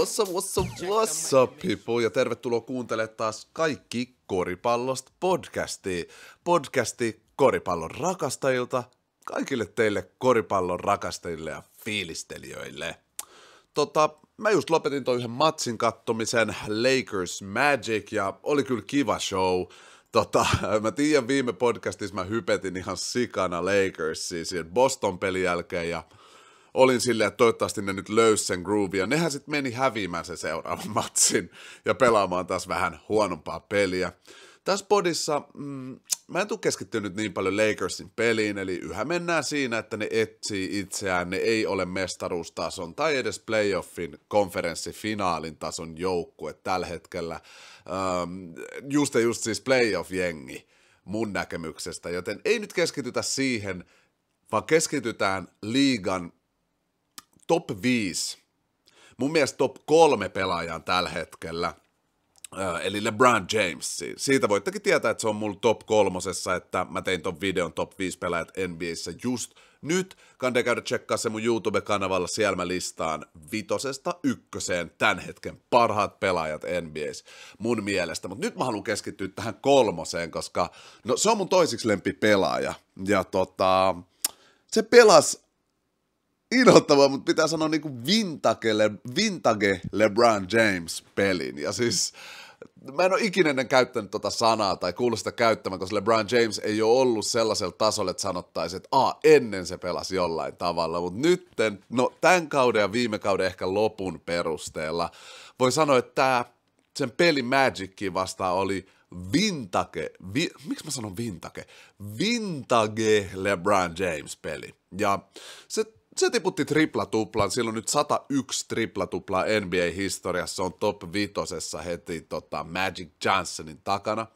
What's up, what's up, what's up, people? Ja tervetuloa kuuntelemaan taas kaikki Koripallosta podcasti. Podcasti koripallon rakastajilta, kaikille teille koripallon rakastajille ja fiilistelijöille. Tota, mä just lopetin toi yhden matsin kattomisen Lakers Magic ja oli kyllä kiva show. Tota, mä tiedän viime podcastissa mä hypetin ihan sikana Lakersiin siihen Boston pelin jälkeen ja – olin silleen, että toivottavasti ne nyt löysi sen ja Nehän sitten meni häviämään sen seuraavan matsin ja pelaamaan taas vähän huonompaa peliä. Tässä podissa mm, mä en tule keskittynyt niin paljon Lakersin peliin, eli yhä mennään siinä, että ne etsii itseään, ne ei ole mestaruustason tai edes playoffin konferenssifinaalin tason joukkue tällä hetkellä. Ähm, just ja just siis playoff-jengi mun näkemyksestä, joten ei nyt keskitytä siihen, vaan keskitytään liigan top 5, mun mielestä top 3 pelaajan tällä hetkellä, äh, eli LeBron James. Siitä voittekin tietää, että se on mulla top kolmosessa, että mä tein ton videon top 5 pelaajat NBAissä just nyt. Kannattaa käydä tsekkaa se mun YouTube-kanavalla, siellä mä listaan vitosesta ykköseen tämän hetken parhaat pelaajat NBAissä mun mielestä. Mutta nyt mä haluan keskittyä tähän kolmoseen, koska no, se on mun toisiksi lempi pelaaja. Ja tota, se pelasi inhottavaa, mutta pitää sanoa kuin niinku vintage, Le, vintage LeBron James-pelin. Ja siis mä en ole ikinä ennen käyttänyt tota sanaa tai kuullut sitä käyttämään, koska LeBron James ei ole ollut sellaisella tasolla, että sanottaisi, että a, ennen se pelasi jollain tavalla, mutta nytten, no tämän kauden ja viime kauden ehkä lopun perusteella, voi sanoa, että tämä sen peli Magicki vastaan oli vintage, vi, miksi mä sanon vintage? Vintage LeBron James peli. Ja se se tiputti triplatuplan, silloin nyt 101 triplatupla NBA-historiassa, se on top vitosessa heti tota, Magic Johnsonin takana.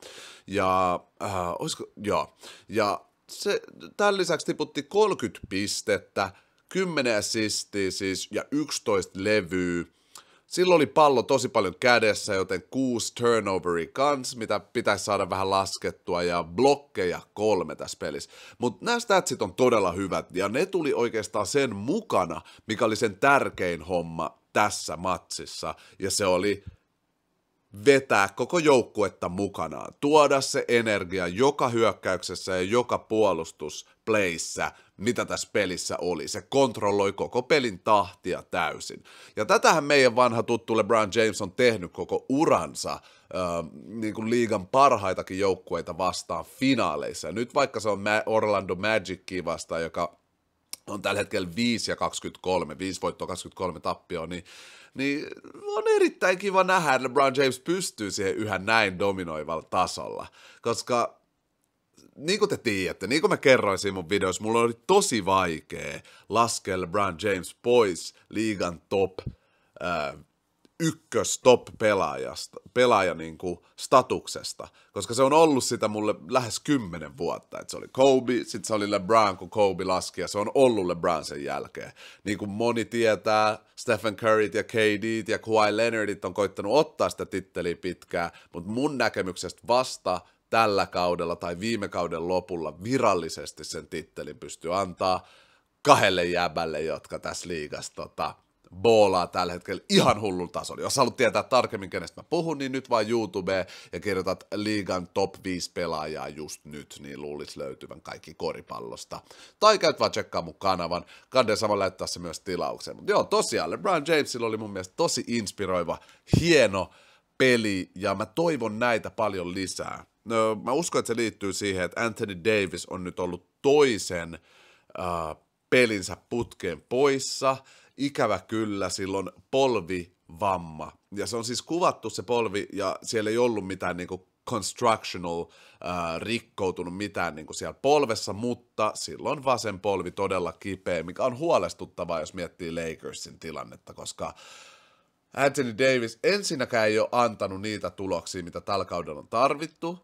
Ja, äh, olisiko, joo. ja se, tämän lisäksi tiputti 30 pistettä, 10 assistia siis ja 11 levyä Silloin oli pallo tosi paljon kädessä, joten kuusi turnoveri kans, mitä pitäisi saada vähän laskettua, ja blokkeja kolme tässä pelissä. Mutta nämä statsit on todella hyvät, ja ne tuli oikeastaan sen mukana, mikä oli sen tärkein homma tässä matsissa, ja se oli vetää koko joukkuetta mukanaan, tuoda se energia joka hyökkäyksessä ja joka puolustuspleissä mitä tässä pelissä oli. Se kontrolloi koko pelin tahtia täysin. Ja tätähän meidän vanha tuttu LeBron James on tehnyt koko uransa Äh, niin kuin liigan parhaitakin joukkueita vastaan finaaleissa. Ja nyt vaikka se on Orlando Magic vastaan, joka on tällä hetkellä 5 ja 23, 5 voittoa 23 tappio, niin, niin on erittäin kiva nähdä, että LeBron James pystyy siihen yhä näin dominoivalla tasolla, koska niin kuin te tiedätte, niin kuin mä kerroin siinä mun videossa, mulla oli tosi vaikea laskea LeBron James pois liigan top äh, ykkös top pelaajasta, pelaaja niin kuin statuksesta, koska se on ollut sitä mulle lähes kymmenen vuotta, että se oli Kobe, sitten se oli LeBron, kun Kobe laski, ja se on ollut LeBron sen jälkeen. Niin kuin moni tietää, Stephen Curry ja KD ja Kawhi Leonardit on koittanut ottaa sitä titteliä pitkään, mutta mun näkemyksestä vasta tällä kaudella tai viime kauden lopulla virallisesti sen tittelin pystyy antaa kahdelle jäbälle, jotka tässä liigassa tota, boolaa tällä hetkellä ihan hullun tasolla. Jos haluat tietää tarkemmin, kenestä mä puhun, niin nyt vaan YouTubeen ja kirjoitat liigan top 5 pelaajaa just nyt, niin luulis löytyvän kaikki koripallosta. Tai käyt vaan tsekkaa mun kanavan, kannattaa samalla laittaa se myös tilaukseen. Mutta joo, tosiaan LeBron Jamesilla oli mun mielestä tosi inspiroiva, hieno peli, ja mä toivon näitä paljon lisää no, mä uskon, että se liittyy siihen, että Anthony Davis on nyt ollut toisen äh, pelinsä putkeen poissa. Ikävä kyllä, silloin polvi vamma Ja se on siis kuvattu se polvi, ja siellä ei ollut mitään niinku constructional, äh, rikkoutunut mitään niin kuin siellä polvessa, mutta silloin vasen polvi todella kipeä, mikä on huolestuttavaa, jos miettii Lakersin tilannetta, koska Anthony Davis ensinnäkään ei ole antanut niitä tuloksia, mitä tällä kaudella on tarvittu,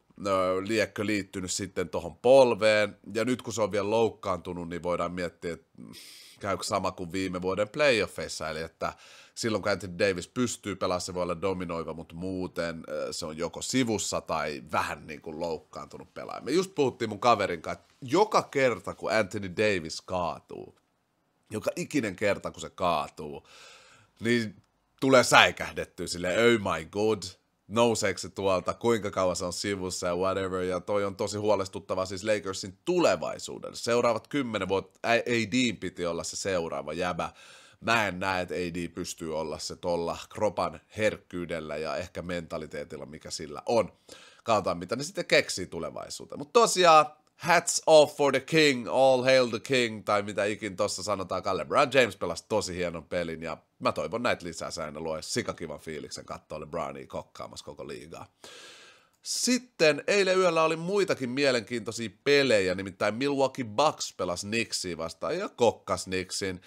liekko liittynyt sitten tuohon polveen, ja nyt kun se on vielä loukkaantunut, niin voidaan miettiä, että käykö sama kuin viime vuoden playoffeissa, eli että silloin kun Anthony Davis pystyy pelaamaan, se voi olla dominoiva, mutta muuten se on joko sivussa tai vähän niin kuin loukkaantunut pelaaja. Me just puhuttiin mun kaverin kanssa, että joka kerta kun Anthony Davis kaatuu, joka ikinen kerta kun se kaatuu, niin tulee säikähdettyä silleen, oh my god, nouseeko se tuolta, kuinka kauan se on sivussa ja whatever, ja toi on tosi huolestuttava siis Lakersin tulevaisuudelle. Seuraavat kymmenen vuotta AD piti olla se seuraava jäbä. Mä en näe, että AD pystyy olla se tuolla kropan herkkyydellä ja ehkä mentaliteetilla, mikä sillä on. Katsotaan, mitä ne sitten keksii tulevaisuuteen. Mutta tosiaan, Hats off for the king, all hail the king, tai mitä ikin tuossa sanotaan. LeBron James pelasi tosi hienon pelin, ja mä toivon näitä lisää. Sä aina luo sikakivan fiiliksen katsoa LeBronia kokkaamassa koko liigaa. Sitten eilen yöllä oli muitakin mielenkiintoisia pelejä, nimittäin Milwaukee Bucks pelasi Knicksiä vastaan ja kokkas Knicksin.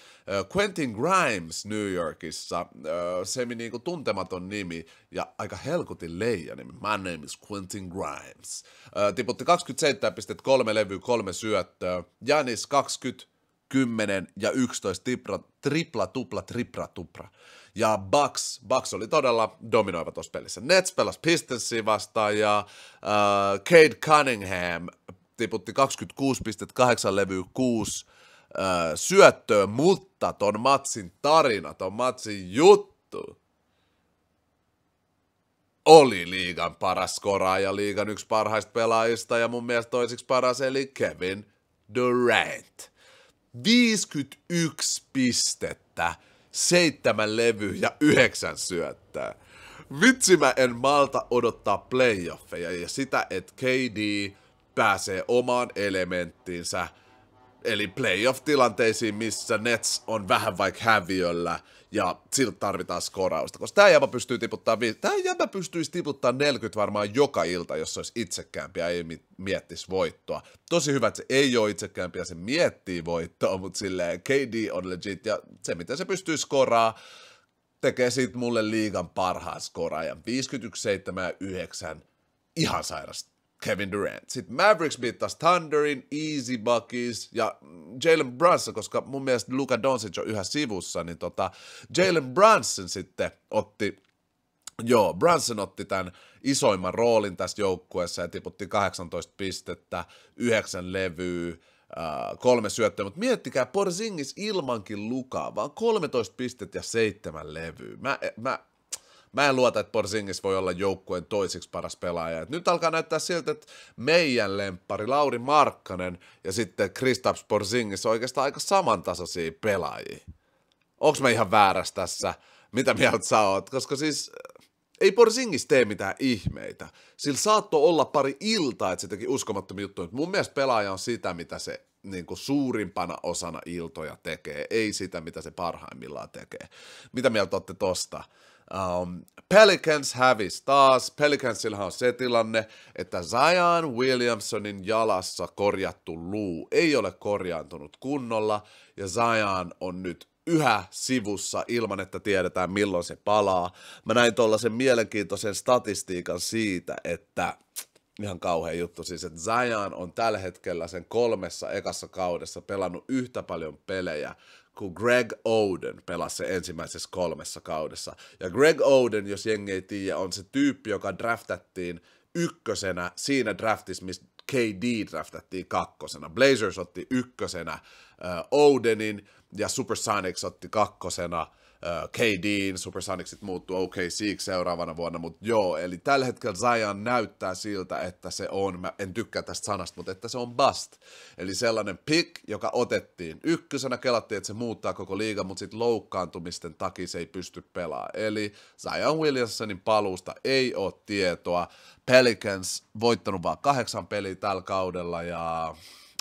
Quentin Grimes New Yorkissa, semi niinku tuntematon nimi ja aika helkutin leija nimi. My name is Quentin Grimes. Tiputti 27,3 levyä, kolme syöttöä. Janis 20, 10 ja 11 tripla, tripla, tupla, tripla, tupla ja Bucks, Bucks oli todella dominoiva tuossa pelissä. Nets pelasi Pistonsia vastaan ja uh, Cade Cunningham tiputti 26,8 levyä 6 äh, syöttöön, mutta ton matsin tarina, ton matsin juttu oli liigan paras ja liigan yksi parhaista pelaajista ja mun mielestä toiseksi paras eli Kevin Durant. 51 pistettä seitsemän levyä ja yhdeksän syöttää. Vitsi mä en malta odottaa playoffeja ja sitä, että KD pääsee omaan elementtiinsä, eli playoff-tilanteisiin, missä Nets on vähän vaikka häviöllä ja siltä tarvitaan skorausta, koska tämä jäbä pystyy tiputtaa, tämä jäbä pystyisi tiputtaa 40 varmaan joka ilta, jos se olisi itsekäämpi ja ei miettisi voittoa. Tosi hyvä, että se ei ole itsekäämpi ja se miettii voittoa, mutta silleen KD on legit ja se miten se pystyy skoraa, tekee siitä mulle liigan parhaan skoraajan. 51, 7 9. Ihan sairasta. Kevin Durant. Sitten Mavericks viittasi Thunderin, Easy Buckies ja Jalen Brunson, koska mun mielestä Luka Doncic on yhä sivussa, niin tota, Jalen Brunson sitten otti Joo, Brunson otti tämän isoimman roolin tässä joukkueessa ja tiputti 18 pistettä, 9 levyä, äh, kolme syöttöä, mutta miettikää Porzingis ilmankin lukaa, vaan 13 pistettä ja 7 levyä. Mä, mä mä en luota, että Porzingis voi olla joukkueen toiseksi paras pelaaja. Et nyt alkaa näyttää siltä, että meidän lempari Lauri Markkanen ja sitten Kristaps Porzingis on oikeastaan aika samantasoisia pelaajia. Onko mä ihan väärässä tässä? Mitä mieltä sä oot? Koska siis eh, ei Porzingis tee mitään ihmeitä. Sillä saattoi olla pari iltaa, että se teki uskomattomia juttuja. Mun mielestä pelaaja on sitä, mitä se niin kuin suurimpana osana iltoja tekee, ei sitä, mitä se parhaimmillaan tekee. Mitä mieltä olette tosta? Um, Pelicans hävisi taas. Pelicansillahan on se tilanne, että Zion Williamsonin jalassa korjattu luu ei ole korjaantunut kunnolla, ja Zion on nyt yhä sivussa ilman, että tiedetään milloin se palaa. Mä näin tuollaisen mielenkiintoisen statistiikan siitä, että ihan kauhea juttu siis, että Zion on tällä hetkellä sen kolmessa ekassa kaudessa pelannut yhtä paljon pelejä kun Greg Oden pelasi se ensimmäisessä kolmessa kaudessa. Ja Greg Oden, jos jengi ei tiedä, on se tyyppi, joka draftattiin ykkösenä siinä draftissa, missä KD draftattiin kakkosena. Blazers otti ykkösenä uh, Odenin ja Supersonics otti kakkosena – Äh, KDin, Supersonicsit muuttuu OKC seuraavana vuonna, mutta joo, eli tällä hetkellä Zion näyttää siltä, että se on, mä en tykkää tästä sanasta, mutta että se on bust. Eli sellainen pick, joka otettiin ykkösenä, kelattiin, että se muuttaa koko liiga, mutta sitten loukkaantumisten takia se ei pysty pelaamaan. Eli Zion Williamsonin paluusta ei ole tietoa. Pelicans voittanut vaan kahdeksan peliä tällä kaudella ja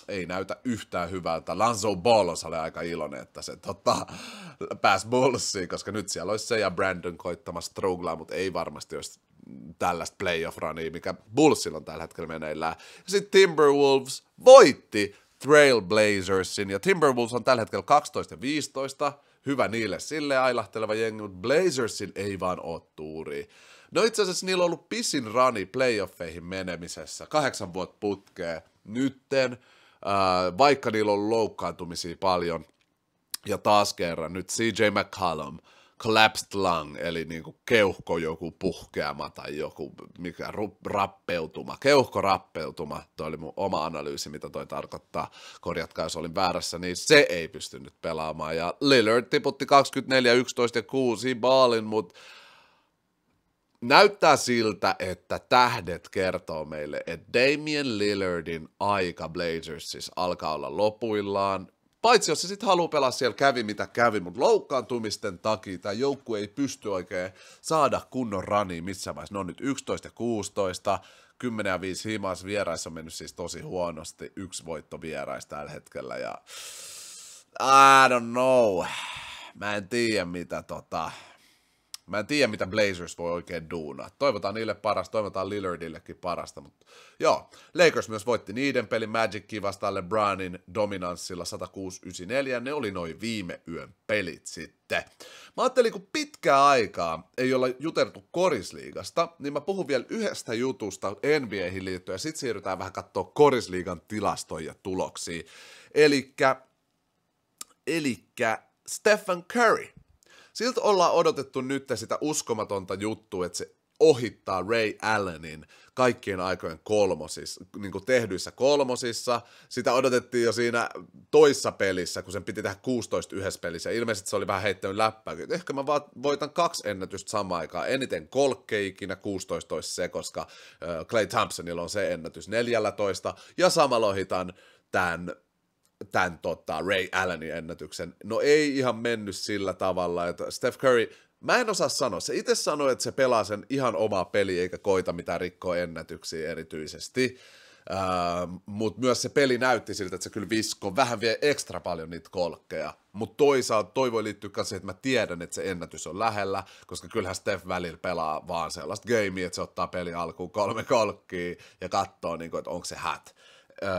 ei näytä yhtään hyvältä. Lanzo Ballos oli aika iloinen, että se tota, pääsi Bullsiin, koska nyt siellä olisi se ja Brandon koittamassa Truglaa, mutta ei varmasti olisi tällaista playoff runia, mikä Bullsilla on tällä hetkellä meneillään. Sitten Timberwolves voitti Trailblazersin, ja Timberwolves on tällä hetkellä 12 ja 15, hyvä niille sille ailahteleva jengi, mutta Blazersin ei vaan ole tuuri. No itse asiassa niillä on ollut pisin rani playoffeihin menemisessä, kahdeksan vuotta putkeen. Nytten Äh, vaikka niillä on loukkaantumisia paljon. Ja taas kerran nyt CJ McCallum, collapsed lung, eli niin kuin keuhko joku puhkeama tai joku mikä ru, rappeutuma, keuhkorappeutuma, toi oli mun oma analyysi, mitä toi tarkoittaa, korjatkaa jos olin väärässä, niin se ei pystynyt pelaamaan, ja Lillard tiputti 24, 11 ja 6 baalin, mutta näyttää siltä, että tähdet kertoo meille, että Damien Lillardin aika Blazers siis alkaa olla lopuillaan. Paitsi jos se sitten haluaa pelaa siellä kävi mitä kävi, mutta loukkaantumisten takia tämä joukku ei pysty oikein saada kunnon rani missä vaiheessa. Ne on nyt 11 16, 10 ja 5 himas vieraissa on mennyt siis tosi huonosti, yksi voitto vieraissa tällä hetkellä ja I don't know. Mä en tiedä mitä tota, Mä en tiedä, mitä Blazers voi oikein duunaa. Toivotaan niille parasta, toivotaan Lillardillekin parasta, mutta joo. Lakers myös voitti niiden pelin Magic vastaan LeBronin dominanssilla 106-94. Ne oli noin viime yön pelit sitten. Mä ajattelin, kun pitkää aikaa ei olla juteltu korisliigasta, niin mä puhun vielä yhdestä jutusta NBAihin liittyen, ja sit siirrytään vähän katsoa korisliigan tilastoja ja tuloksia. Elikkä, elikkä Stephen Curry – siltä ollaan odotettu nyt sitä uskomatonta juttua, että se ohittaa Ray Allenin kaikkien aikojen kolmosissa, niin kuin tehdyissä kolmosissa. Sitä odotettiin jo siinä toissa pelissä, kun sen piti tehdä 16 yhdessä pelissä. Ilmeisesti se oli vähän heittänyt läppää. Ehkä mä voitan kaksi ennätystä samaan aikaan. Eniten kolkkeikinä 16 toissa se, koska Clay Thompsonilla on se ennätys 14. Ja samalla ohitan tämän tämän tota, Ray Allenin ennätyksen. No ei ihan mennyt sillä tavalla, että Steph Curry, mä en osaa sanoa, se itse sanoi, että se pelaa sen ihan omaa peliä eikä koita mitään rikkoa ennätyksiä erityisesti. Uh, ähm, mutta myös se peli näytti siltä, että se kyllä visko vähän vie ekstra paljon niitä kolkkeja. Mutta toisaalta toi voi liittyä myös siihen, että mä tiedän, että se ennätys on lähellä, koska kyllähän Steph välillä pelaa vaan sellaista gamea, että se ottaa peli alkuun kolme kolkkiä ja katsoo, niin kuin, että onko se hät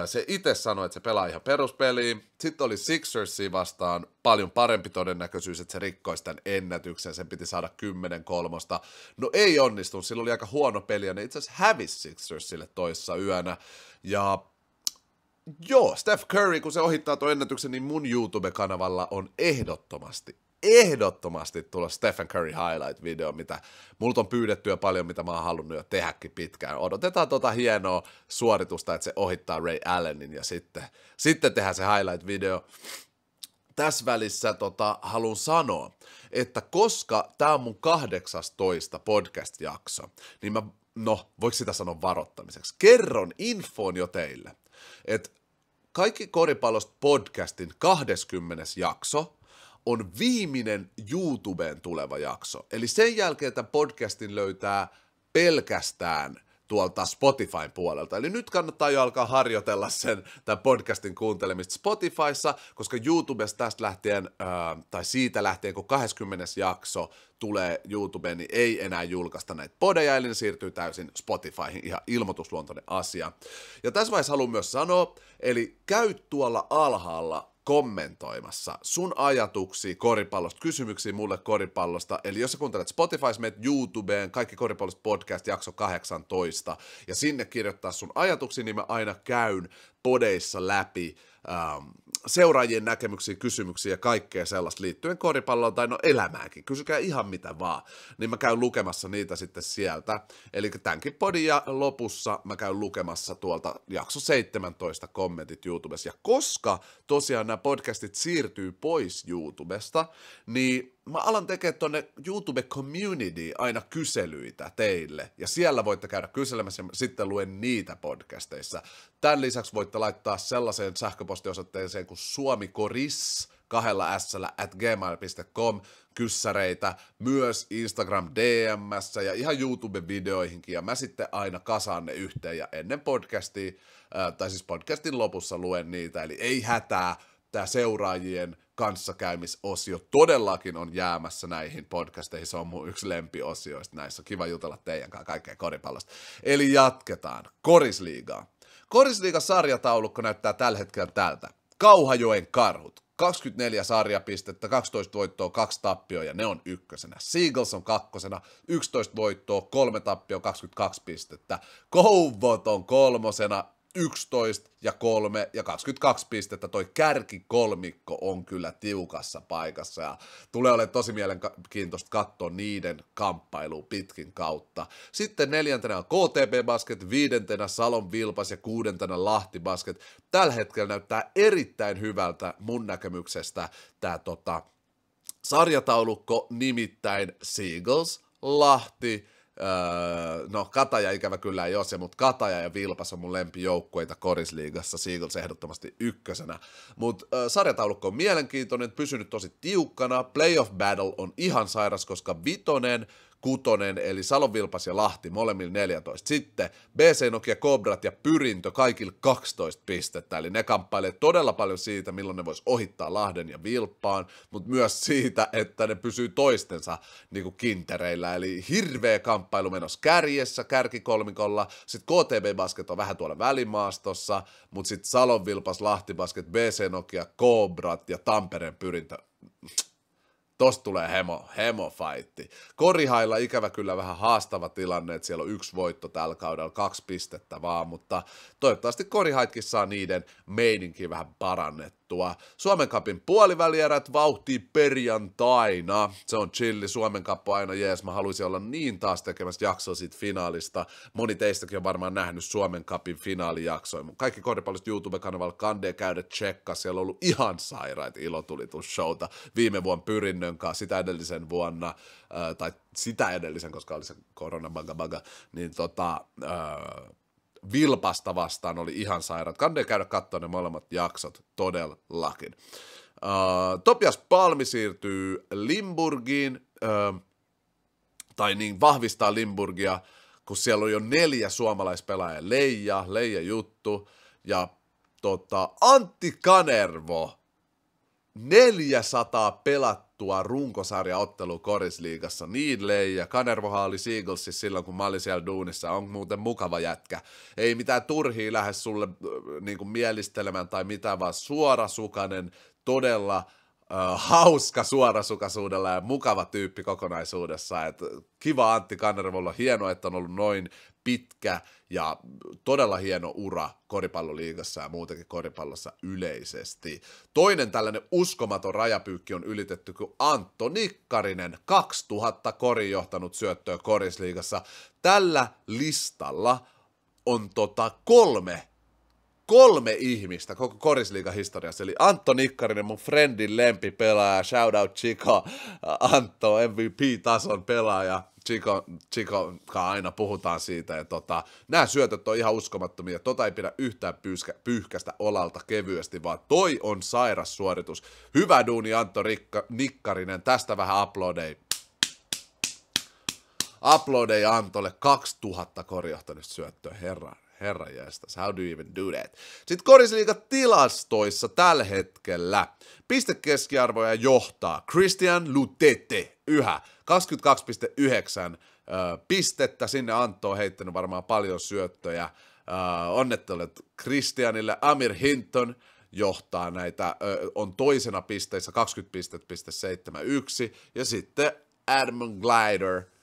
se itse sanoi, että se pelaa ihan peruspeliä. Sitten oli Sixersi vastaan paljon parempi todennäköisyys, että se rikkoi tämän ennätyksen. Sen piti saada 10 kolmosta. No ei onnistunut, sillä oli aika huono peli ja ne itse asiassa hävisi Sixersille toissa yönä. Ja Joo, Steph Curry, kun se ohittaa tuon ennätyksen, niin mun YouTube-kanavalla on ehdottomasti, ehdottomasti tulla Stephen Curry highlight-video, mitä multa on pyydetty jo paljon, mitä mä oon halunnut jo tehdäkin pitkään. Odotetaan tota hienoa suoritusta, että se ohittaa Ray Allenin ja sitten, sitten tehdään se highlight-video. Tässä välissä tota, haluan sanoa, että koska tämä on mun 18 podcast-jakso, niin mä, no, voiko sitä sanoa varoittamiseksi? Kerron infoon jo teille, että kaikki koripallosta podcastin 20. jakso – on viimeinen YouTubeen tuleva jakso. Eli sen jälkeen tämän podcastin löytää pelkästään tuolta Spotifyn puolelta. Eli nyt kannattaa jo alkaa harjoitella sen tämän podcastin kuuntelemista Spotifyssa, koska YouTubesta tästä lähtien, äh, tai siitä lähtien, kun 20. jakso tulee YouTubeen, niin ei enää julkaista näitä podeja, eli ne siirtyy täysin Spotifyhin, ihan ilmoitusluontoinen asia. Ja tässä vaiheessa haluan myös sanoa, eli käy tuolla alhaalla kommentoimassa sun ajatuksia koripallosta, kysymyksiä mulle koripallosta. Eli jos sä kuuntelet Spotify, meet YouTubeen, kaikki koripallosta podcast jakso 18, ja sinne kirjoittaa sun ajatuksia, niin mä aina käyn podeissa läpi ähm, seuraajien näkemyksiä, kysymyksiä ja kaikkea sellaista liittyen koripalloon tai no elämäänkin. Kysykää ihan mitä vaan, niin mä käyn lukemassa niitä sitten sieltä. Eli tämänkin podin ja lopussa mä käyn lukemassa tuolta jakso 17 kommentit YouTubessa. Ja koska tosiaan nämä podcastit siirtyy pois YouTubesta, niin mä alan tekemään tonne YouTube Community aina kyselyitä teille, ja siellä voitte käydä kyselemässä, ja sitten luen niitä podcasteissa. Tämän lisäksi voitte laittaa sellaiseen sähköpostiosoitteeseen kuin suomikoris, kahdella s at gmail.com kyssäreitä, myös Instagram DMssä ja ihan YouTube-videoihinkin, ja mä sitten aina kasaan ne yhteen, ja ennen podcastia, tai siis podcastin lopussa luen niitä, eli ei hätää, tämä seuraajien kanssakäymisosio todellakin on jäämässä näihin podcasteihin. Se on mun yksi lempiosioista näissä. On kiva jutella teidän kanssa kaikkea koripallosta. Eli jatketaan. Korisliigaa. Korisliigan sarjataulukko näyttää tällä hetkellä tältä. Kauhajoen karhut. 24 sarjapistettä, 12 voittoa, 2 tappioa ja ne on ykkösenä. Seagulls on kakkosena, 11 voittoa, 3 tappioa, 22 pistettä. Kouvot on kolmosena, 11 ja 3 ja 22 pistettä. Toi kärki kolmikko on kyllä tiukassa paikassa ja tulee olemaan tosi mielenkiintoista katsoa niiden kamppailu pitkin kautta. Sitten neljäntenä on KTP Basket, viidentenä Salon Vilpas ja kuudentena Lahti Basket. Tällä hetkellä näyttää erittäin hyvältä mun näkemyksestä tämä tota, sarjataulukko, nimittäin Seagulls, Lahti, Öö, no Kataja ikävä kyllä ei ole se, mutta Kataja ja Vilpas on mun lempijoukkueita korisliigassa, Seagulls ehdottomasti ykkösenä. Mutta öö, sarjataulukko on mielenkiintoinen, pysynyt tosi tiukkana, playoff battle on ihan sairas, koska vitonen, kutonen, eli Salonvilpas ja Lahti, molemmilla 14. Sitten BC Nokia Cobrat ja Pyrintö kaikille 12 pistettä, eli ne kamppailee todella paljon siitä, milloin ne vois ohittaa Lahden ja Vilppaan, mutta myös siitä, että ne pysyy toistensa niin kuin kintereillä, eli hirveä kamppailu menossa kärjessä kärkikolmikolla, sitten KTB Basket on vähän tuolla välimaastossa, mutta sitten Salonvilpas, Lahti Basket, BC Nokia, Cobrat ja Tampereen Pyrintö Tosta tulee hemo, hemofaitti. Korihailla ikävä kyllä vähän haastava tilanne, että siellä on yksi voitto tällä kaudella, kaksi pistettä vaan, mutta toivottavasti Korihaitkin saa niiden meininkiä vähän parannettu pelattua. Suomen kapin puolivälierät vauhtii perjantaina. Se on chilli, Suomen kappo aina jees, mä haluaisin olla niin taas tekemässä jaksoa siitä finaalista. Moni teistäkin on varmaan nähnyt Suomen kapin finaalijaksoja. Kaikki koripallosta YouTube-kanavalla kande käydä tsekka, siellä on ollut ihan sairaita ilotulitusshowta viime vuonna Pyrinnön kanssa, sitä edellisen vuonna, äh, tai sitä edellisen, koska oli se korona baga baga, niin tota, äh, Vilpasta vastaan oli ihan sairaat. Kannattaa käydä katsoa ne molemmat jaksot todellakin. Uh, Topias Palmi siirtyy Limburgiin, uh, tai niin vahvistaa Limburgia, kun siellä on jo neljä suomalaispelaajaa. Leija, Leija Juttu ja tota, Antti Kanervo. 400 pelattu pelattua runkosarjaottelu Korisliigassa Needley ja Kanervohan oli Seaglesissa silloin, kun mä olin siellä duunissa. On muuten mukava jätkä. Ei mitään turhia lähde sulle äh, niin kuin mielistelemään tai mitään, vaan suorasukainen, todella äh, hauska suorasukaisuudella ja mukava tyyppi kokonaisuudessa. Et kiva Antti Kannervolla, hienoa, että on ollut noin pitkä ja todella hieno ura koripalloliigassa ja muutenkin koripallossa yleisesti. Toinen tällainen uskomaton rajapyykki on ylitetty, kun Antto Nikkarinen 2000 korin johtanut syöttöä korisliigassa. Tällä listalla on tota kolme kolme ihmistä koko korisliigan historiassa. Eli Antto Nikkarinen, mun friendin lempipelaaja, shoutout Chico, Antto MVP-tason pelaaja. Chico, Chico aina puhutaan siitä, ja tota, nämä syötöt on ihan uskomattomia, tota ei pidä yhtään pyyskä, pyyhkästä olalta kevyesti, vaan toi on sairas suoritus. Hyvä duuni Antto Rikka, Nikkarinen, tästä vähän aplodei. Aplodei Antolle 2000 korjohtanut syöttöä, herran herra jästäs, how do you even do that? Sitten korisliiga tilastoissa tällä hetkellä pistekeskiarvoja johtaa Christian Lutete yhä 22,9 pistettä. Sinne Antto on heittänyt varmaan paljon syöttöjä. Onnettelut Christianille Amir Hinton johtaa näitä, on toisena pisteissä 20 pistet, 71, ja sitten Adam Glider –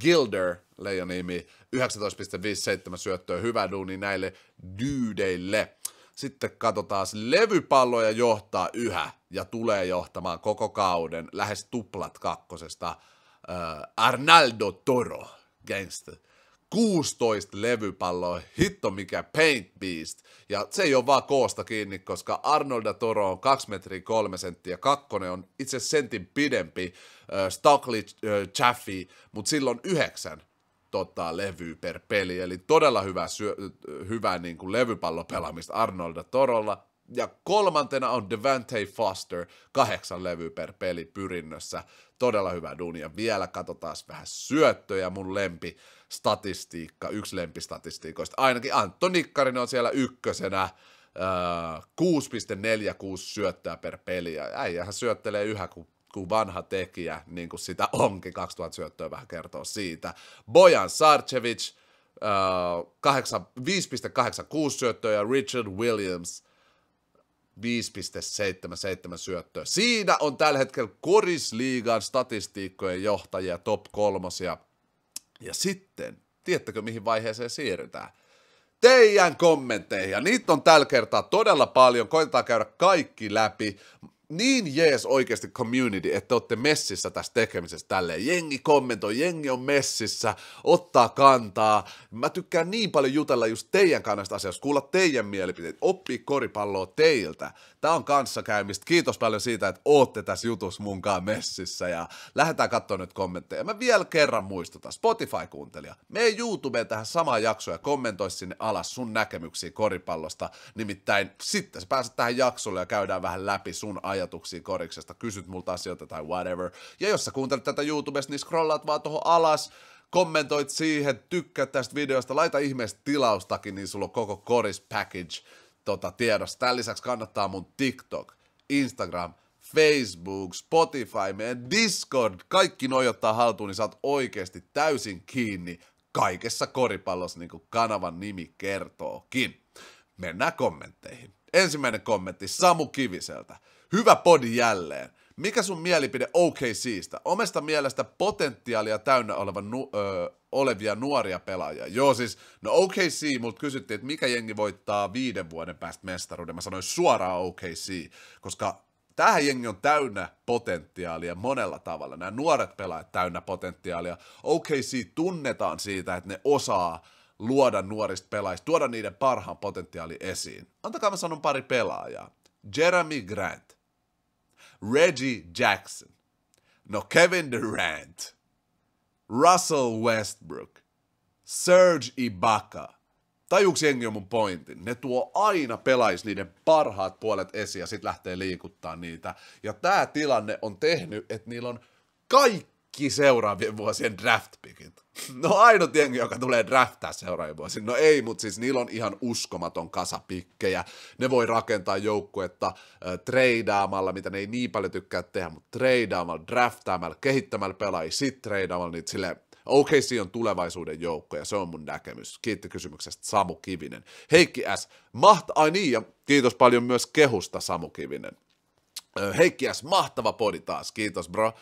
Gilder, leijonimi, 19,57 syöttöä, hyvä duuni näille dyydeille. Sitten katsotaan, levypalloja johtaa yhä ja tulee johtamaan koko kauden lähes tuplat kakkosesta. Äh, Arnaldo Toro, gangster. 16 levypalloa, hitto mikä Paint Beast. Ja se ei ole vaan koosta kiinni, koska Arnolda Toro on 2 metriä 3 senttiä, kakkone on itse sentin pidempi, äh, Stockley äh, Chaffee, mutta silloin yhdeksän tota, levyä per peli, eli todella hyvä, syö, hyvä niin kuin levypallopelaamista Arnolda Torolla, ja kolmantena on Devante Foster, kahdeksan levy per peli pyrinnössä. Todella hyvä duunia. Vielä katsotaan vähän syöttöjä, mun lempi statistiikka, yksi lempistatistiikoista. Ainakin Antto Nikkarin on siellä ykkösenä, 6,46 äh, syöttää per peli, ja äijähän syöttelee yhä kuin kun vanha tekijä, niin kuin sitä onkin, 2000 syöttöä vähän kertoo siitä. Bojan Sarcevic, 5,86 äh, syöttöä ja Richard Williams 5,77 syöttöä. Siinä on tällä hetkellä korisliigan statistiikkojen johtajia, top kolmosia – ja sitten, tiettäkö mihin vaiheeseen siirrytään? Teidän kommentteihin, ja niitä on tällä kertaa todella paljon, koitetaan käydä kaikki läpi niin jees oikeasti community, että olette messissä tässä tekemisessä tälleen. Jengi kommentoi, jengi on messissä, ottaa kantaa. Mä tykkään niin paljon jutella just teidän kannasta asiasta, kuulla teidän mielipiteet, oppii koripalloa teiltä. Tää on kanssakäymistä. Kiitos paljon siitä, että ootte tässä jutus munkaan messissä ja lähdetään katsoa nyt kommentteja. Mä vielä kerran muistutan, Spotify-kuuntelija, me YouTubeen tähän samaan jaksoon ja kommentoi sinne alas sun näkemyksiä koripallosta. Nimittäin sitten sä pääset tähän jaksolle ja käydään vähän läpi sun ajan ajatuksia koriksesta, kysyt multa asioita tai whatever. Ja jos sä kuuntelet tätä YouTubesta, niin scrollaat vaan tuohon alas, kommentoit siihen, tykkää tästä videosta, laita ihmeestä tilaustakin, niin sulla on koko koris package tota, tiedossa. Tämän lisäksi kannattaa mun TikTok, Instagram, Facebook, Spotify, meidän Discord, kaikki noi ottaa haltuun, niin sä oot oikeasti täysin kiinni kaikessa koripallossa, niin kuin kanavan nimi kertookin. Mennään kommentteihin. Ensimmäinen kommentti Samu Kiviseltä. Hyvä podi jälleen. Mikä sun mielipide OKCistä? Omesta mielestä potentiaalia täynnä oleva nu- ö, olevia nuoria pelaajia. Joo siis, no OKC, mut kysyttiin, että mikä jengi voittaa viiden vuoden päästä mestaruuden. Mä sanoin suoraan OKC, koska tähän jengi on täynnä potentiaalia monella tavalla. Nämä nuoret pelaajat täynnä potentiaalia. OKC tunnetaan siitä, että ne osaa luoda nuorista pelaajista, tuoda niiden parhaan potentiaali esiin. Antakaa mä sanon pari pelaajaa. Jeremy Grant, Reggie Jackson. No Kevin Durant. Russell Westbrook. Serge Ibaka. Tajuuks jengi on mun pointin? Ne tuo aina pelais niiden parhaat puolet esiin ja sit lähtee liikuttaa niitä. Ja tää tilanne on tehnyt, että niillä on kaikki seuraavien vuosien draft pickit. No ainut jengi, joka tulee draftaa seuraavien vuosien. No ei, mutta siis niillä on ihan uskomaton kasa pikkejä. Ne voi rakentaa joukkuetta äh, treidaamalla, mitä ne ei niin paljon tykkää tehdä, mutta treidaamalla, draftaamalla, kehittämällä pelaajia, sit treidaamalla niitä silleen OKC on tulevaisuuden joukko ja se on mun näkemys. Kiitti kysymyksestä Samu Kivinen. Heikki S. Maht, ai niin, ja kiitos paljon myös kehusta Samu Kivinen. Heikki S. Mahtava podi taas, kiitos bro.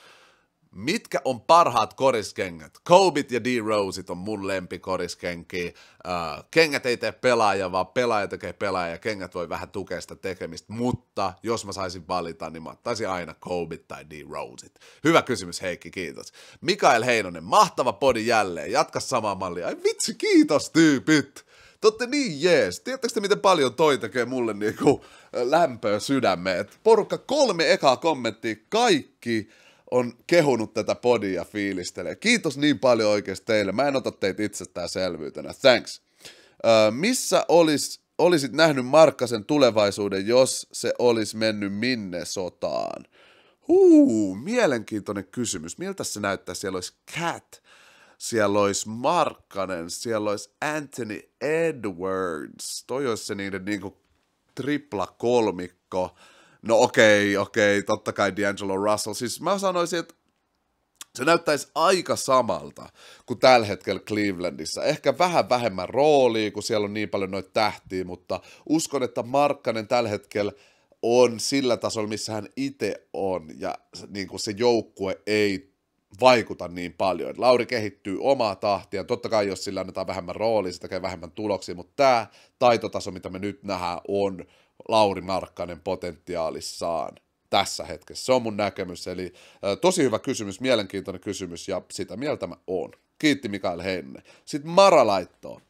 Mitkä on parhaat koriskengät? Kobit ja d Roseit on mun lempikoriskenki. Äh, kengät ei tee pelaaja, vaan pelaaja tekee pelaaja. Kengät voi vähän tukea sitä tekemistä, mutta jos mä saisin valita, niin mä ottaisin aina Kobit tai d Roseit. Hyvä kysymys Heikki, kiitos. Mikael Heinonen, mahtava podi jälleen. Jatka samaa mallia. Ai vitsi, kiitos tyypit! Te niin jees. Tiedättekö te, miten paljon toi tekee mulle niinku lämpöä sydämeen? porukka, kolme ekaa kommenttia, kaikki on kehunut tätä podia fiilistelee. Kiitos niin paljon oikeasti teille. Mä en ota teitä itsestäänselvyytenä. Thanks. Ö, missä olis, olisit nähnyt Markkasen tulevaisuuden, jos se olisi mennyt minne sotaan? Huu, mielenkiintoinen kysymys. Miltä se näyttää? Siellä olisi Cat, siellä olisi Markkanen, siellä olisi Anthony Edwards. Toi olisi se niiden niinku tripla kolmikko no okei, okei, totta kai D'Angelo Russell. Siis mä sanoisin, että se näyttäisi aika samalta kuin tällä hetkellä Clevelandissa. Ehkä vähän vähemmän roolia, kun siellä on niin paljon noita tähtiä, mutta uskon, että Markkanen tällä hetkellä on sillä tasolla, missä hän itse on, ja niin kuin se joukkue ei vaikuta niin paljon. Lauri kehittyy omaa tahtia, totta kai jos sillä annetaan vähemmän roolia, se tekee vähemmän tuloksia, mutta tämä taitotaso, mitä me nyt nähdään, on Lauri Markkanen potentiaalissaan tässä hetkessä. Se on mun näkemys, eli tosi hyvä kysymys, mielenkiintoinen kysymys ja sitä mieltä mä oon. Kiitti Mikael Henne. Sitten Mara laittoo.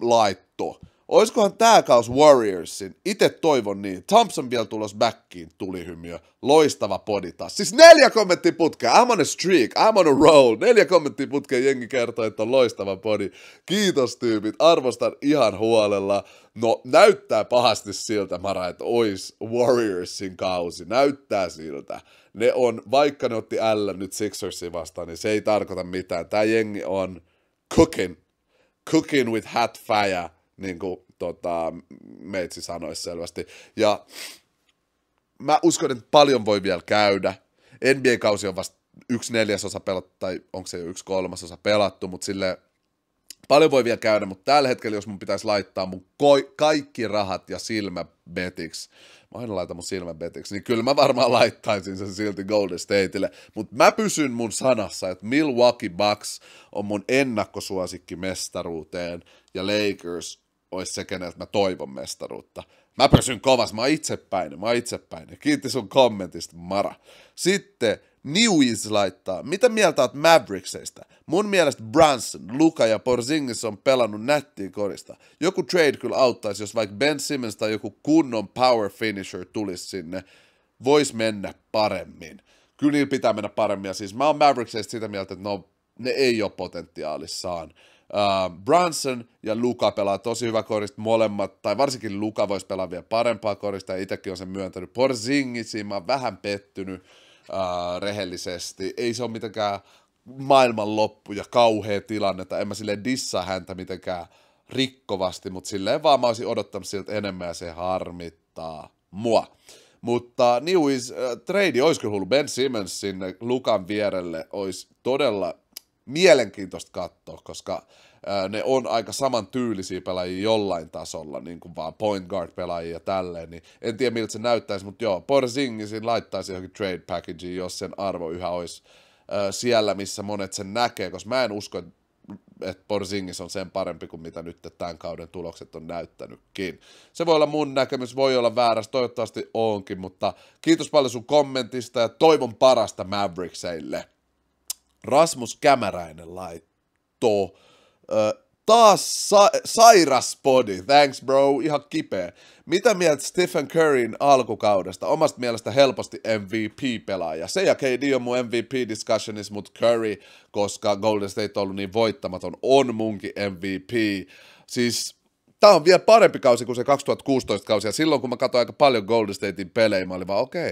Laitto. laitto Olisikohan tää kaus Warriorsin? Itse toivon niin. Thompson vielä tulos backiin, tuli hymiö. Loistava podi Siis neljä kommenttia putkea. I'm on a streak, I'm on a roll. Neljä kommenttia putkea jengi kertoo, että on loistava podi. Kiitos tyypit, arvostan ihan huolella. No näyttää pahasti siltä, Mara, että ois Warriorsin kausi. Näyttää siltä. Ne on, vaikka ne otti L nyt Sixersin vastaan, niin se ei tarkoita mitään. Tää jengi on cooking. Cooking with hat fire niin kuin tota, Meitsi sanoi selvästi. Ja mä uskon, että paljon voi vielä käydä. NBA-kausi on vasta yksi neljäsosa pelattu, tai onko se jo yksi kolmasosa pelattu, mutta sille paljon voi vielä käydä, mutta tällä hetkellä, jos mun pitäisi laittaa mun koi, kaikki rahat ja silmä betiksi, mä aina laitan mun silmä betiksi, niin kyllä mä varmaan laittaisin sen silti Golden Stateille, mutta mä pysyn mun sanassa, että Milwaukee Bucks on mun ennakkosuosikki mestaruuteen, ja Lakers olisi se, keneltä mä toivon mestaruutta. Mä pysyn kovas, mä oon itsepäinen, mä oon itsepäinen. Kiitti sun kommentista, Mara. Sitten Newies laittaa, mitä mieltä oot Mavericksista? Mun mielestä Branson, Luka ja Porzingis on pelannut nättiin korista. Joku trade kyllä auttaisi, jos vaikka Ben Simmons tai joku kunnon power finisher tulisi sinne. Vois mennä paremmin. Kyllä niillä pitää mennä paremmin. Ja siis mä oon Maverickseista sitä mieltä, että no, ne ei ole potentiaalissaan. Uh, Brunson ja Luka pelaa tosi hyvä korista molemmat, tai varsinkin Luka voisi pelaa vielä parempaa korista, ja itsekin on sen myöntänyt. Porzingisiin mä oon vähän pettynyt uh, rehellisesti. Ei se ole mitenkään maailmanloppu ja kauhea tilanne, tai en mä silleen dissaa häntä mitenkään rikkovasti, mutta silleen vaan mä olisin odottanut siltä enemmän ja se harmittaa mua. Mutta äh, New is, äh, uh, trade olisi kyllä hullu. Ben Simmons sinne Lukan vierelle olisi todella mielenkiintoista katsoa, koska ne on aika saman tyylisiä pelaajia jollain tasolla, niin kuin vaan point guard pelaajia ja tälleen, niin en tiedä miltä se näyttäisi, mutta joo, Porzingisin laittaisi johonkin trade packagein, jos sen arvo yhä olisi siellä, missä monet sen näkee, koska mä en usko, että Porzingis on sen parempi kuin mitä nyt tämän kauden tulokset on näyttänytkin. Se voi olla mun näkemys, voi olla väärässä, toivottavasti onkin, mutta kiitos paljon sun kommentista ja toivon parasta Mavericksille. Rasmus Kämäräinen laittoo. Ö, taas sa- sairas body, thanks bro, ihan kipeä. Mitä mieltä Stephen Curryn alkukaudesta? Omasta mielestä helposti MVP-pelaaja. Se ja KD on mun mvp discussionis mutta Curry, koska Golden State on ollut niin voittamaton, on munkin MVP. Siis tää on vielä parempi kausi kuin se 2016 kausi, ja silloin kun mä katsoin aika paljon Golden Statein pelejä, mä olin vaan okei.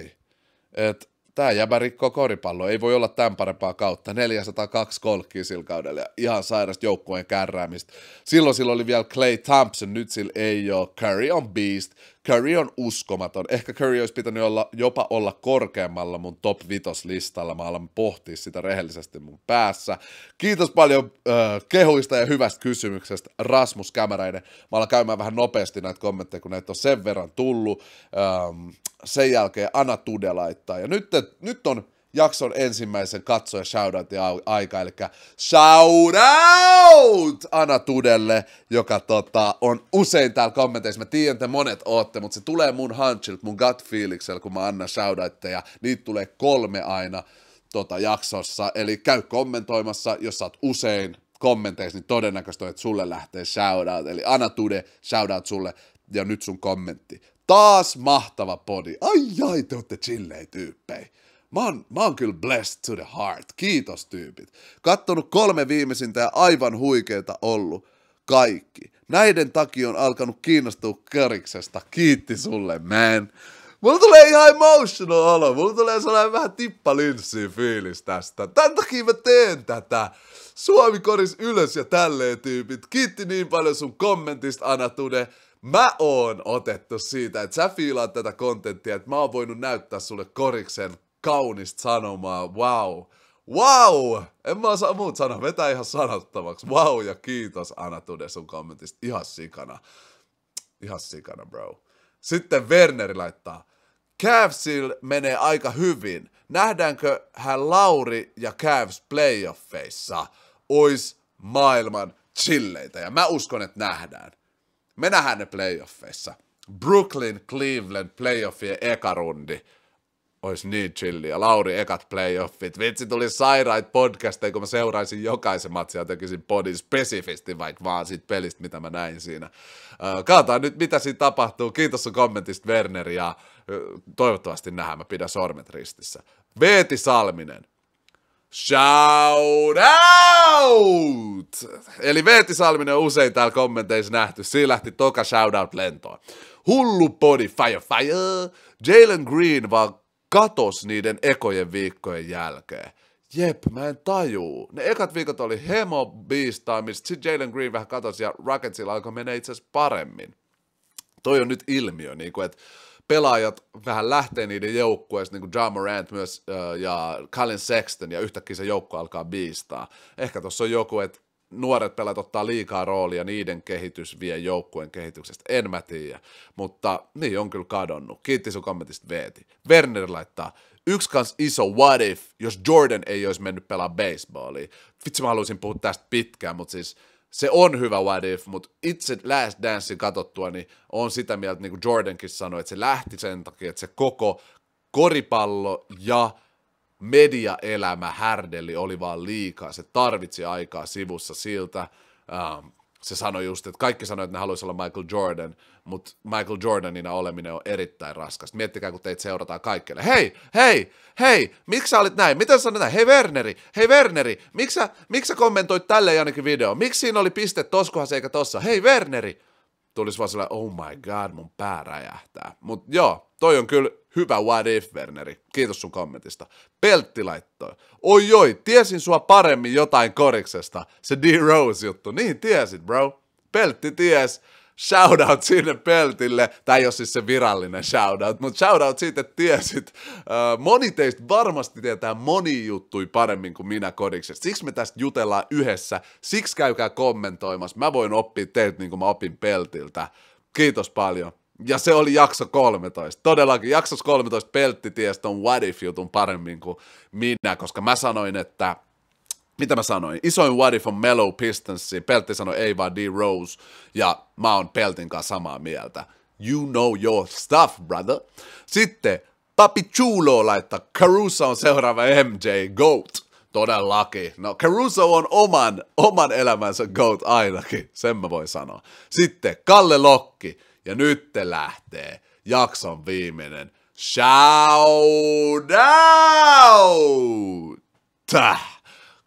Okay tämä jäbä rikkoo koripalloa, ei voi olla tämän parempaa kautta. 402 kolkkiä sillä kaudella ja ihan sairasta joukkueen kärräämistä. Silloin sillä oli vielä Clay Thompson, nyt sillä ei ole. Curry on beast, Curry on uskomaton. Ehkä Curry olisi pitänyt olla, jopa olla korkeammalla mun top 5 listalla. Mä alan pohtia sitä rehellisesti mun päässä. Kiitos paljon äh, kehuista ja hyvästä kysymyksestä, Rasmus Kämäräinen. Mä alan käymään vähän nopeasti näitä kommentteja, kun näitä on sen verran tullut. Ähm, sen jälkeen Anna Tude laittaa. Ja nyt, nyt on jakson ensimmäisen katsoja shoutoutin aika, eli shoutout Ana Tudelle, joka tota, on usein täällä kommenteissa. Mä tiedän, että monet ootte, mutta se tulee mun hunchilt, mun gut feelingsel, kun mä annan shoutoutteja. Niitä tulee kolme aina tota, jaksossa, eli käy kommentoimassa, jos sä oot usein kommenteissa, niin todennäköisesti että sulle lähtee shoutout. Eli Ana Tude, shoutout sulle ja nyt sun kommentti. Taas mahtava podi. Ai ai, te ootte chillei tyyppi. Mä oon, mä oon kyllä blessed to the heart. Kiitos tyypit. Kattonut kolme viimeisintä ja aivan huikeita ollut. Kaikki. Näiden takia on alkanut kiinnostua kariksesta. Kiitti sulle, man. Mulla tulee ihan emotional olo. Mulla tulee sellainen vähän tippalinssiin fiilis tästä. Tän takia mä teen tätä. Suomi koris ylös ja tälleen tyypit. Kiitti niin paljon sun kommentista, Anatude. Mä oon otettu siitä, että sä fiilaat tätä kontenttia, että mä oon voinut näyttää sulle koriksen kaunista sanomaa, wow. Wow! En mä osaa muut sanoa, vetää ihan sanottavaksi. Wow ja kiitos Anatude sun kommentista, ihan sikana. Ihan sikana, bro. Sitten Werneri laittaa, Cavsil menee aika hyvin. Nähdäänkö hän Lauri ja Cavs playoffeissa? Ois maailman chilleitä. Ja mä uskon, että nähdään. Me nähdään ne playoffeissa. Brooklyn Cleveland playoffien ekarundi. rundi olisi niin Ja Lauri, ekat playoffit. Vitsi, tuli sairaat podcasteja, kun mä seuraisin jokaisen matsia ja tekisin podin spesifisti, vaikka vaan siitä pelistä, mitä mä näin siinä. Äh, katsotaan nyt, mitä siinä tapahtuu. Kiitos sun kommentista, Werner, ja toivottavasti nähdään. Mä pidän sormet ristissä. Veeti Salminen. Shout out! Eli Veeti Salminen on usein täällä kommenteissa nähty. Siinä lähti toka shoutout lentoon. Hullu body, fire, fire. Jalen Green vaan katos niiden ekojen viikkojen jälkeen. Jep, mä en tajuu. Ne ekat viikot oli hemo biistaamista, sit Jalen Green vähän katosi ja Rocketsilla alkoi mennä itse asiassa paremmin. Toi on nyt ilmiö, niin kuin, että pelaajat vähän lähtee niiden joukkueesta, niin kuin John Morant myös ja Colin Sexton, ja yhtäkkiä se joukko alkaa biistaa. Ehkä tuossa on joku, että nuoret pelaajat ottaa liikaa roolia, niiden kehitys vie joukkueen kehityksestä, en mä tiedä, mutta niin on kyllä kadonnut. Kiitti sun kommentista Veeti. Werner laittaa, yksi kans iso what if, jos Jordan ei olisi mennyt pelaa baseballia. Vitsi mä haluaisin puhua tästä pitkään, mutta siis se on hyvä what if, mutta itse Last Dancein katsottua, niin on sitä mieltä, niin kuin Jordankin sanoi, että se lähti sen takia, että se koko koripallo ja mediaelämä, härdeli oli vaan liikaa. Se tarvitsi aikaa sivussa siltä. Um, se sanoi just, että kaikki sanoi, että ne haluaisi olla Michael Jordan, mutta Michael Jordanina oleminen on erittäin raskas. Miettikää, kun teitä seurataan kaikkelle. Hei, hei, hei, miksi sä olit näin? Miten sä näin? Hei Werneri, hei Werneri, miksi sä, miksi sä kommentoit tälle jonnekin video? Miksi siinä oli piste toskuhan eikä tossa? Hei Werneri, tulisi vaan sellainen, oh my god, mun pää räjähtää. Mutta joo, toi on kyllä hyvä what if, Werneri. Kiitos sun kommentista. Peltti laittoi. Oi oi, tiesin sua paremmin jotain koriksesta. Se D-Rose juttu. Niin tiesit, bro. Peltti ties shoutout sinne peltille, tai jos siis se virallinen shoutout, mutta shoutout siitä, että tiesit. Äh, moni teistä varmasti tietää moni juttui paremmin kuin minä kodiksi. Siksi me tästä jutellaan yhdessä, siksi käykää kommentoimassa. Mä voin oppia teiltä niin kuin mä opin peltiltä. Kiitos paljon. Ja se oli jakso 13. Todellakin jakso 13 peltti tieston what if jutun paremmin kuin minä, koska mä sanoin, että mitä mä sanoin, isoin what if on Mellow Pistons, Peltti sanoi ei vaan D-Rose, ja mä oon Peltin kanssa samaa mieltä. You know your stuff, brother. Sitten Papi Chulo laittaa, Caruso on seuraava MJ, GOAT. Todellakin. No Caruso on oman, oman elämänsä GOAT ainakin, sen mä voin sanoa. Sitten Kalle Lokki, ja nyt te lähtee jakson viimeinen. Shout out!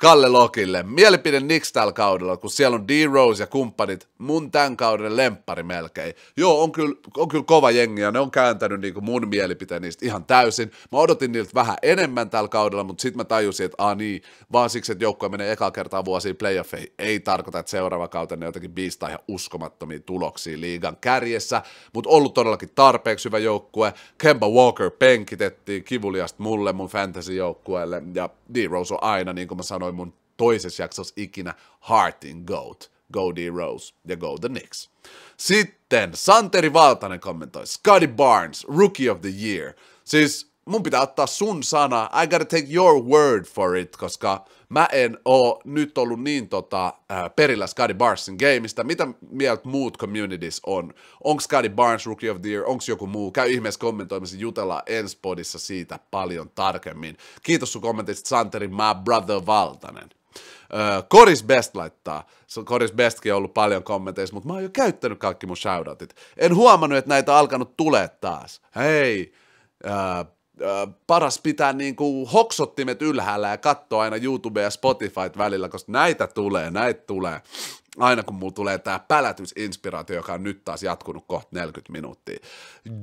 Kalle Lokille. Mielipide Nix tällä kaudella, kun siellä on D-Rose ja kumppanit, mun tämän kauden lemppari melkein. Joo, on kyllä, on kyllä kova jengi ja ne on kääntänyt niin mun mielipiteen niistä ihan täysin. Mä odotin niiltä vähän enemmän tällä kaudella, mutta sitten mä tajusin, että ah niin, vaan siksi, että joukkue menee eka kertaa vuosiin playoffeihin, ei tarkoita, että seuraava ne jotenkin biistaa ihan uskomattomia tuloksia liigan kärjessä, mutta ollut todellakin tarpeeksi hyvä joukkue. Kemba Walker penkitettiin kivuliasta mulle, mun fantasy-joukkueelle, ja D-Rose on aina, niin kuin mä sanoin, sanoin mun toisessa jaksossa ikinä Heartin Goat. Go D Rose ja Go the Knicks. Sitten Santeri Valtanen kommentoi, Scotty Barnes, Rookie of the Year. Siis mun pitää ottaa sun sana, I gotta take your word for it, koska mä en oo nyt ollut niin tota, äh, perillä Scotty Barnesin gameista. Mitä mieltä muut communities on? Onko Scotty Barnes Rookie of the Year? Onko joku muu? Käy ihmeessä kommentoimassa, jutellaan ensi podissa siitä paljon tarkemmin. Kiitos sun kommenteista Santeri, my brother Valtanen. Koris Best laittaa. Koris Bestkin on ollut paljon kommenteissa, mutta mä oon jo käyttänyt kaikki mun shoutoutit. En huomannut, että näitä on alkanut tulee taas. Hei, paras pitää niin kuin hoksottimet ylhäällä ja katsoa aina YouTube ja Spotify välillä, koska näitä tulee, näitä tulee. Aina kun mulla tulee tämä pälätysinspiraatio, joka on nyt taas jatkunut kohta 40 minuuttia.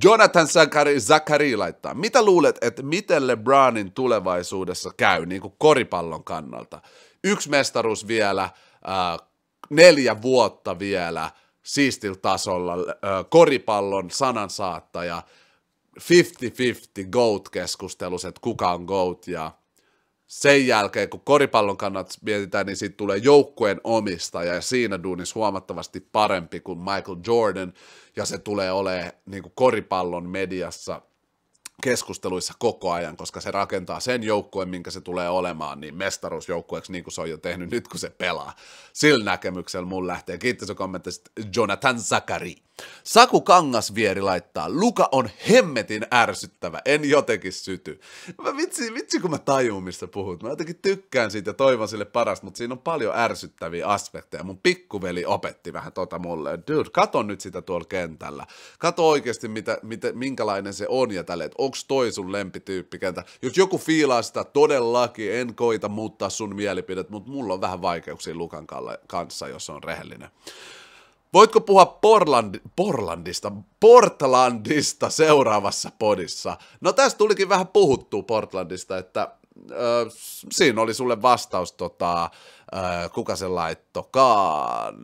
Jonathan Zachary, Zachary laittaa, mitä luulet, että miten LeBronin tulevaisuudessa käy niin kuin koripallon kannalta? Yksi mestaruus vielä, äh, neljä vuotta vielä, siistillä tasolla, äh, koripallon sanansaattaja – 50-50 goat keskustelussa että kuka on GOAT ja sen jälkeen, kun koripallon kannat mietitään, niin siitä tulee joukkueen omistaja ja siinä duunis huomattavasti parempi kuin Michael Jordan ja se tulee olemaan niin kuin koripallon mediassa keskusteluissa koko ajan, koska se rakentaa sen joukkueen, minkä se tulee olemaan, niin mestaruusjoukkueeksi, niin kuin se on jo tehnyt nyt, kun se pelaa. Sillä näkemyksellä mun lähtee. Kiitos kommenttista Jonathan Zakari. Saku Kangasvieri laittaa, Luka on hemmetin ärsyttävä, en jotenkin syty. Mä vitsi, vitsi kun mä tajun, mistä puhut. Mä jotenkin tykkään siitä ja toivon sille parasta, mutta siinä on paljon ärsyttäviä aspekteja. Mun pikkuveli opetti vähän tota mulle. Dude, kato nyt sitä tuolla kentällä. Kato oikeasti, mitä, mitä, minkälainen se on ja tälleen, että onks toi sun lempityyppi kentä. Jos joku fiilaa sitä todellakin, en koita muuttaa sun mielipidet, mutta mulla on vähän vaikeuksia Lukan kanssa, jos on rehellinen. Voitko puhua Portland, Portlandista, Portlandista seuraavassa podissa? No tässä tulikin vähän puhuttu Portlandista, että Öö, siinä oli sulle vastaus, tota, öö, kuka se laittokaan?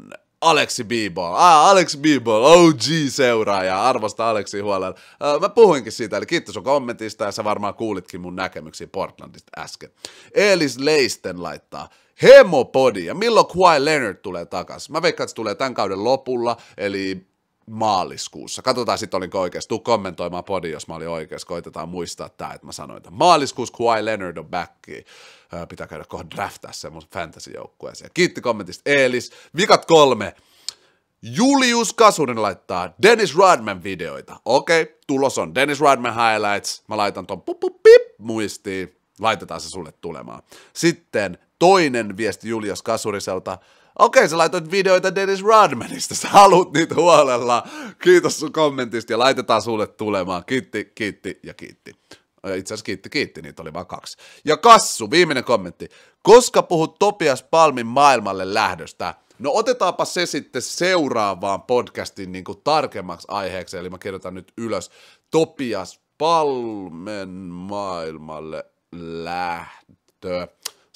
Alexi Beeball. Ah, Alex Beeball, OG-seuraaja, arvosta Alexi huolella. mä puhuinkin siitä, eli kiitos sun kommentista ja sä varmaan kuulitkin mun näkemyksiä Portlandista äsken. Elis Leisten laittaa. Hemopodi. Ja milloin Kawhi Leonard tulee takaisin? Mä veikkaan, että se tulee tämän kauden lopulla, eli maaliskuussa. Katsotaan sitten, olinko oikeassa. Tuu kommentoimaan podi, jos mä olin oikeassa. Koitetaan muistaa tämä, että mä sanoin, että maaliskuussa Kawhi Leonard on back. Pitää käydä kohta draftaa semmoisen fantasy-joukkueeseen. Kiitti kommentista Eelis. Vikat kolme. Julius Kasunen laittaa Dennis Rodman videoita. Okei, okay, tulos on Dennis Rodman highlights. Mä laitan ton pup, pup, pip muistiin. Laitetaan se sulle tulemaan. Sitten Toinen viesti Julius Kasuriselta. Okei, sä laitoit videoita Dennis Rodmanista, sä haluut niitä huolella. Kiitos sun kommentista ja laitetaan sulle tulemaan. Kiitti, kiitti ja kiitti. Itse asiassa kiitti, kiitti, niitä oli vaan kaksi. Ja Kassu, viimeinen kommentti. Koska puhut Topias Palmin maailmalle lähdöstä? No otetaanpa se sitten seuraavaan podcastin niin kuin tarkemmaksi aiheeksi, eli mä kirjoitan nyt ylös Topias Palmen maailmalle lähtö.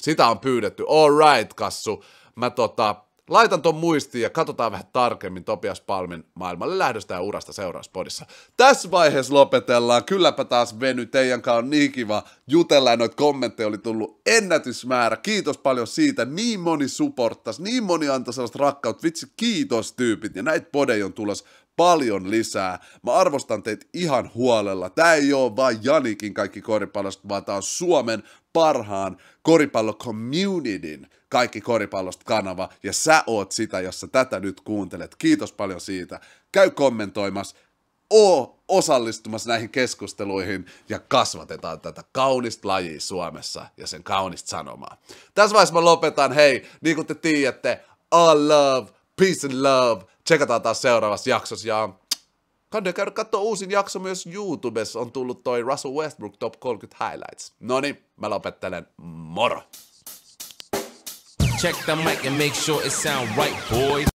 Sitä on pyydetty. All right, Kassu. Mä tota, laitan ton muistiin ja katsotaan vähän tarkemmin Topias Palmin maailmalle lähdöstä ja urasta seurauspodissa. Tässä vaiheessa lopetellaan. Kylläpä taas veny. Teidän kanssa on niin kiva jutella ja noita kommentteja oli tullut ennätysmäärä. Kiitos paljon siitä. Niin moni supporttas, niin moni antoi sellaista rakkautta. Vitsi, kiitos tyypit. Ja näitä podeja on tulos paljon lisää. Mä arvostan teitä ihan huolella. Tää ei oo vaan Janikin kaikki koripallosta, vaan tää on Suomen parhaan koripallocommunityn kaikki koripallosta kanava, ja sä oot sitä, jos sä tätä nyt kuuntelet. Kiitos paljon siitä. Käy kommentoimassa, oo osallistumassa näihin keskusteluihin ja kasvatetaan tätä kaunista lajia Suomessa ja sen kaunista sanomaa. Tässä vaiheessa mä lopetan, hei, niin kuin te tiedätte, all love, peace and love. Tsekataan taas seuraavassa jaksossa ja Kannattaa käydä katsoa uusin jakso myös YouTubessa. On tullut toi Russell Westbrook Top 30 Highlights. No niin, mä lopettelen. Moro! Check the mic and make sure it sound right, boys.